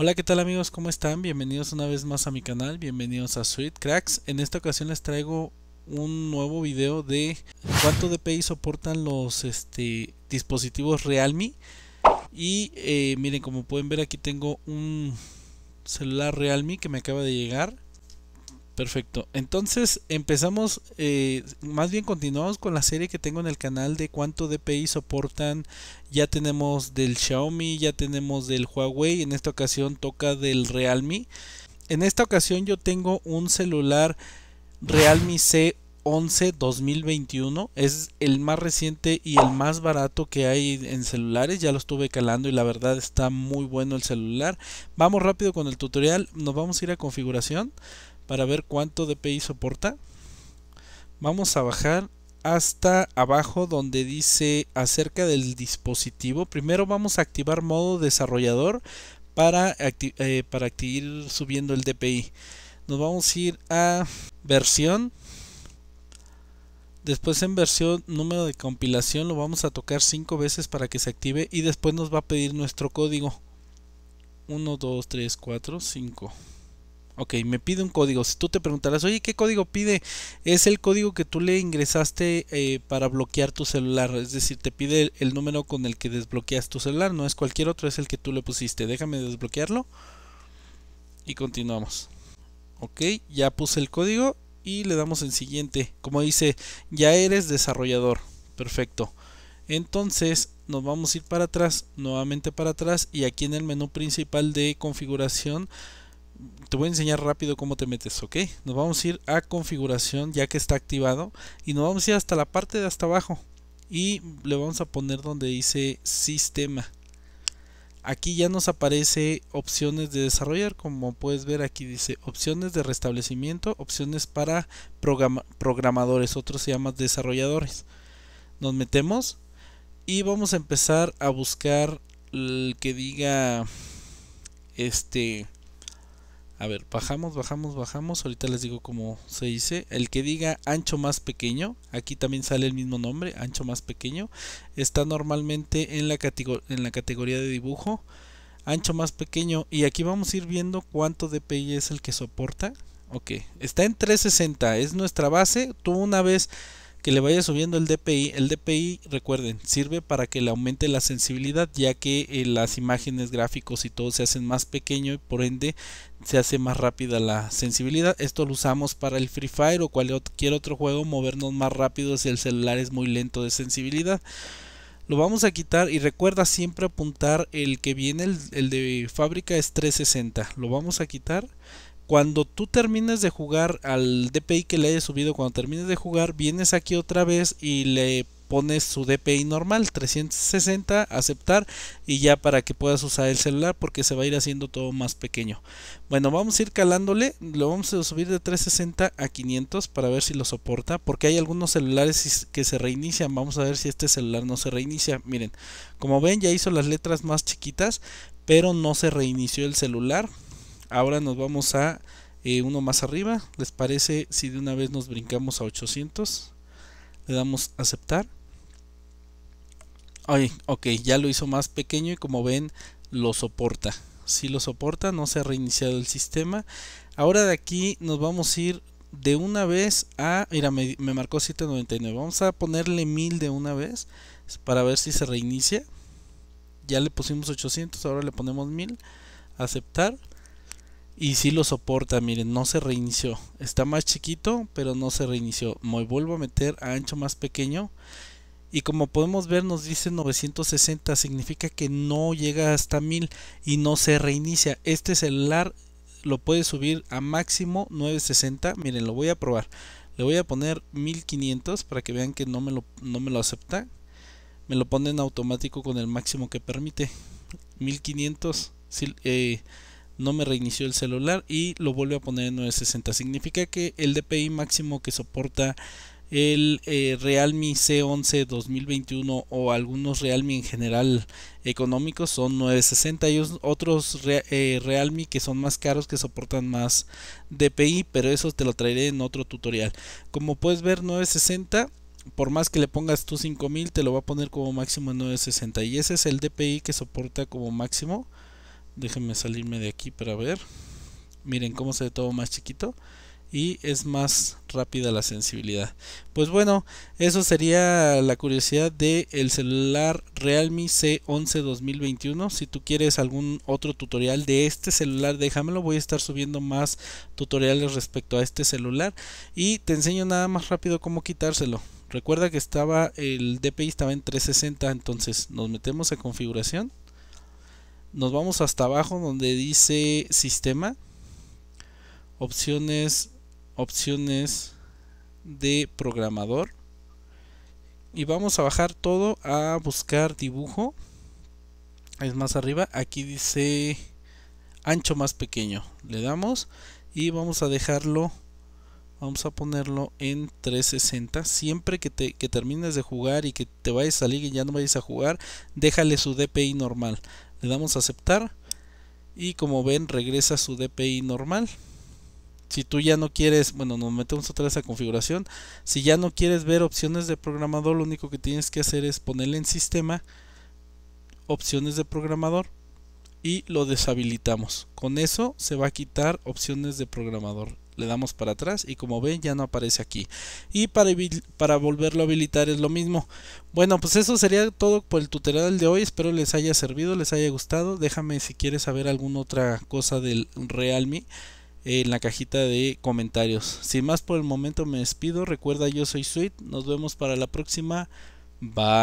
Hola, ¿qué tal amigos? ¿Cómo están? Bienvenidos una vez más a mi canal, bienvenidos a Sweet Cracks. En esta ocasión les traigo un nuevo video de cuánto DPI soportan los este, dispositivos Realme. Y eh, miren, como pueden ver aquí tengo un celular Realme que me acaba de llegar. Perfecto. Entonces empezamos, eh, más bien continuamos con la serie que tengo en el canal de cuánto DPI soportan. Ya tenemos del Xiaomi, ya tenemos del Huawei, en esta ocasión toca del Realme. En esta ocasión yo tengo un celular Realme C11 2021. Es el más reciente y el más barato que hay en celulares. Ya lo estuve calando y la verdad está muy bueno el celular. Vamos rápido con el tutorial. Nos vamos a ir a configuración para ver cuánto DPI soporta. Vamos a bajar hasta abajo donde dice acerca del dispositivo. Primero vamos a activar modo desarrollador para, eh, para ir subiendo el DPI. Nos vamos a ir a versión. Después en versión número de compilación lo vamos a tocar 5 veces para que se active y después nos va a pedir nuestro código. 1, 2, 3, 4, 5. Ok, me pide un código. Si tú te preguntarás, oye, ¿qué código pide? Es el código que tú le ingresaste eh, para bloquear tu celular. Es decir, te pide el, número con el que desbloqueas tu celular. No es cualquier otro, es el que tú le pusiste. Déjame desbloquearlo. Y continuamos. Ok, ya puse el código y le damos en siguiente. Como dice, ya eres desarrollador. Perfecto. Entonces nos vamos a ir para atrás, nuevamente para atrás y aquí en el menú principal de configuración te voy a enseñar rápido cómo te metes, ¿ok? Nos vamos a ir a configuración ya que está activado y nos vamos a ir hasta la parte de hasta abajo y le vamos a poner donde dice sistema. Aquí ya nos aparece opciones de desarrollar, como puedes ver aquí dice opciones de restablecimiento, opciones para programadores, otros se llaman desarrolladores. Nos metemos y vamos a empezar a buscar el que diga este a ver, bajamos, bajamos, bajamos. Ahorita les digo cómo se dice. El que diga ancho más pequeño, aquí también sale el mismo nombre, ancho más pequeño. Está normalmente en la, en la categoría de dibujo. Ancho más pequeño. Y aquí vamos a ir viendo cuánto DPI es el que soporta. Ok, está en 360, es nuestra base. Tú una vez que le vaya subiendo el DPI. El DPI, recuerden, sirve para que le aumente la sensibilidad, ya que eh, las imágenes, gráficos y todo se hacen más pequeño y por ende se hace más rápida la sensibilidad. Esto lo usamos para el Free Fire o cualquier otro juego, movernos más rápido si el celular es muy lento de sensibilidad lo vamos a quitar y recuerda siempre apuntar el que viene el, de fábrica es 360 lo vamos a quitar cuando tú termines de jugar al DPI que le hayas subido, cuando termines de jugar, vienes aquí otra vez y le pones su DPI normal, 360, aceptar y ya para que puedas usar el celular porque se va a ir haciendo todo más pequeño. Bueno, vamos a ir calándole, lo vamos a subir de 360 a 500 para ver si lo soporta porque hay algunos celulares que se reinician, vamos a ver si este celular no se reinicia. Miren, como ven ya hizo las letras más chiquitas, pero no se reinició el celular Ahora nos vamos a eh, uno más arriba. ¿Les parece si de una vez nos brincamos a 800? Le damos aceptar. Ay, ok, ya lo hizo más pequeño y como ven lo soporta. Si lo soporta, no se ha reiniciado el sistema. Ahora de aquí nos vamos a ir de una vez a... Mira, me, me marcó 799. Vamos a ponerle 1000 de una vez para ver si se reinicia. Ya le pusimos 800, ahora le ponemos 1000. Aceptar. Y si lo soporta, miren, no se reinició. Está más chiquito, pero no se reinició. Me vuelvo a meter a ancho más pequeño. Y como podemos ver nos dice 960, significa que no llega hasta 1000 y no se reinicia. Este celular lo puede subir a máximo 960. Miren, lo voy a probar. Le voy a poner 1500 para que vean que no me lo, no me lo acepta. Me lo pone en automático con el máximo que permite. 1500. Sí, eh, no me reinició el celular y lo vuelve a poner en 960. Significa que el DPI máximo que soporta el eh, Realme C11 2021 o algunos Realme en general económicos son 960 y otros eh, Realme que son más caros que soportan más DPI pero eso te lo traeré en otro tutorial como puedes ver 960 por más que le pongas tú 5000 te lo va a poner como máximo en 960 y ese es el DPI que soporta como máximo Déjenme salirme de aquí para ver. Miren cómo se ve todo más chiquito y es más rápida la sensibilidad. Pues bueno, eso sería la curiosidad del el celular Realme C11 2021. Si tú quieres algún otro tutorial de este celular, déjamelo. Voy a estar subiendo más tutoriales respecto a este celular y te enseño nada más rápido cómo quitárselo. Recuerda que estaba el DPI estaba en 360, entonces nos metemos a configuración nos vamos hasta abajo donde dice sistema. Opciones, opciones de programador. Y vamos a bajar todo a buscar dibujo. Es más arriba. Aquí dice ancho más pequeño. Le damos y vamos a dejarlo vamos a ponerlo en 360 siempre que, te, que termines de jugar y que te vayas a salir y ya no vayas a jugar déjale su DPI normal le damos a aceptar y como ven regresa su DPI normal si tú ya no quieres, bueno, nos metemos otra vez a configuración. Si ya no quieres ver opciones de programador, lo único que tienes que hacer es ponerle en sistema opciones de programador y lo deshabilitamos. Con eso se va a quitar opciones de programador le damos para atrás y como ven ya no aparece aquí. Y para, para volverlo a habilitar es lo mismo. Bueno, pues eso sería todo por el tutorial de hoy. Espero les haya servido, les haya gustado. Déjame si quieres saber alguna otra cosa del Realme en la cajita de comentarios. Sin más por el momento me despido. Recuerda, yo soy Sweet. Nos vemos para la próxima. Bye.